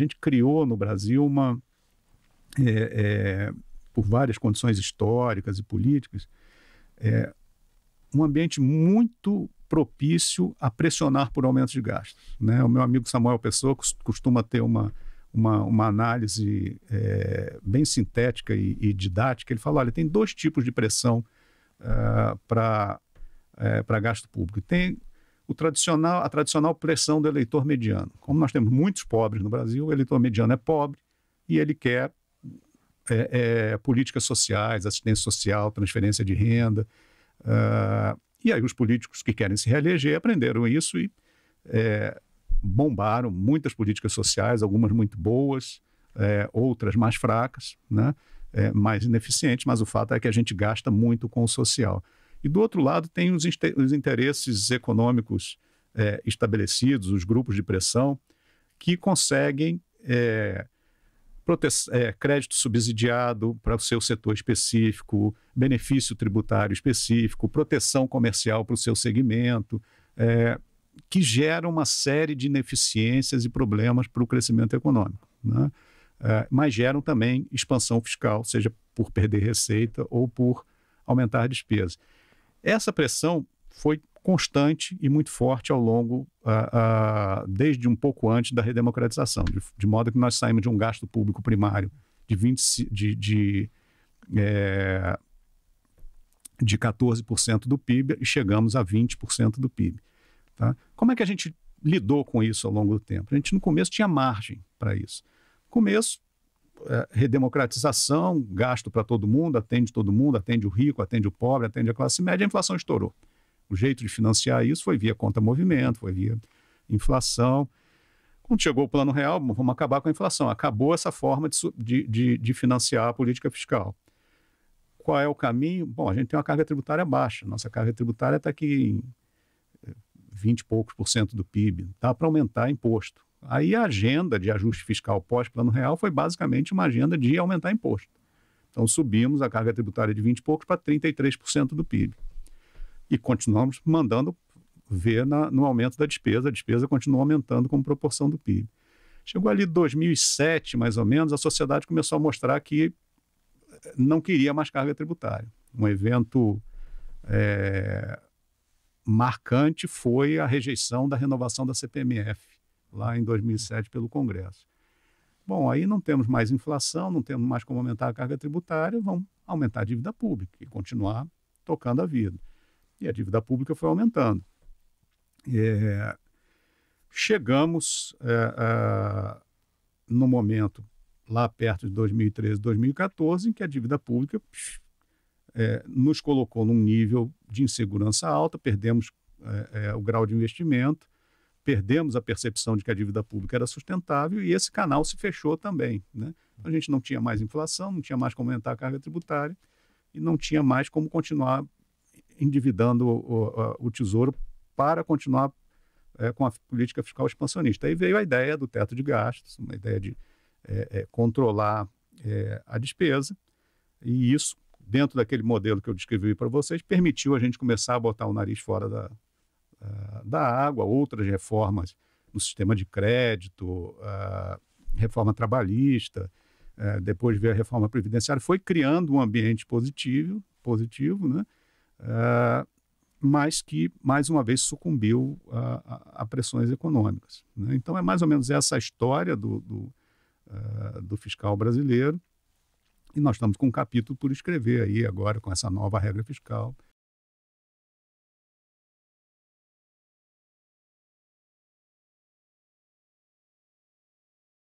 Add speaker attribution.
Speaker 1: gente criou no Brasil uma. É, é, por várias condições históricas e políticas, é, um ambiente muito propício a pressionar por aumentos de gastos. Né? O meu amigo Samuel Pessoa costuma ter uma, uma, uma análise é, bem sintética e, e, didática. Ele fala: olha, tem dois tipos de pressão uh, ah, para é, para gasto público. Tem o tradicional, a tradicional pressão do eleitor mediano. Como nós temos muitos pobres no Brasil, o eleitor mediano é pobre e ele quer é, é, políticas sociais, assistência social, transferência de renda. Uh, e aí os políticos que querem se reeleger aprenderam isso e é, bombaram muitas políticas sociais, algumas muito boas, é, outras mais fracas, né? É, mais ineficientes, mas o fato é que a gente gasta muito com o social. E do outro lado, tem os, os interesses econômicos é, estabelecidos, os grupos de pressão, que conseguem é, é, crédito subsidiado para o seu setor específico, benefício tributário específico, proteção comercial para o seu segmento, é, que gera uma série de ineficiências e problemas para o crescimento econômico. Né? É, mas geram também expansão fiscal, seja por perder receita ou por aumentar despesa. Essa pressão foi constante e muito forte ao longo, uh, uh, desde um pouco antes da redemocratização, de, de, modo que nós saímos de um gasto público primário de, 20, de, de, é, de 14% do PIB e chegamos a 20% do PIB. Tá? Como é que a gente lidou com isso ao longo do tempo? A gente no começo tinha margem para isso. No começo, é, redemocratização, gasto para todo mundo, atende todo mundo, atende o rico, atende o pobre, atende a classe média, a inflação estourou. O jeito de financiar isso foi via conta-movimento, foi via inflação. Quando chegou o plano real, vamos acabar com a inflação. Acabou essa forma de, de, de financiar a política fiscal. Qual é o caminho? Bom, a gente tem uma carga tributária baixa. Nossa carga tributária está aqui em 20 é, e poucos por cento do PIB. Dá para aumentar imposto. Aí a agenda de ajuste fiscal pós-plano real foi basicamente uma agenda de aumentar imposto. Então subimos a carga tributária de 20 e poucos para 33% do PIB. E continuamos mandando ver na, no aumento da despesa. A despesa continua aumentando como proporção do PIB. Chegou ali 2007, mais ou menos, a sociedade começou a mostrar que eh, não queria mais carga tributária. Um evento é, marcante foi a rejeição da renovação da CPMF lá em 2007 pelo Congresso. Bom, aí não temos mais inflação, não temos mais como aumentar a carga tributária, vamos aumentar a dívida pública e continuar tocando a vida. E a dívida pública foi aumentando. É, chegamos é, é, no momento lá perto de 2013, 2014, em que a dívida pública é, nos colocou num nível de insegurança alta, perdemos é, é, o grau de investimento, perdemos a percepção de que a dívida pública era sustentável e esse canal se fechou também. Né? A gente não tinha mais inflação, não tinha mais como aumentar a carga tributária e não tinha mais como continuar endividando o, o, o Tesouro para continuar é, com a política fiscal expansionista. Aí veio a ideia do teto de gastos, uma ideia de é, é, controlar é, a despesa, e isso, dentro daquele modelo que eu descrevi para vocês, permitiu a gente começar a botar o nariz fora da, da, água, outras reformas no sistema de crédito, ah, reforma trabalhista, eh, depois veio a reforma previdenciária, foi criando um ambiente positivo, positivo né? Ah, mas que, mais uma vez, sucumbiu a, a pressões econômicas. Né? Então, é mais ou menos essa a história do, do, ah, do fiscal brasileiro. E nós estamos com um capítulo por escrever aí agora com essa nova regra fiscal.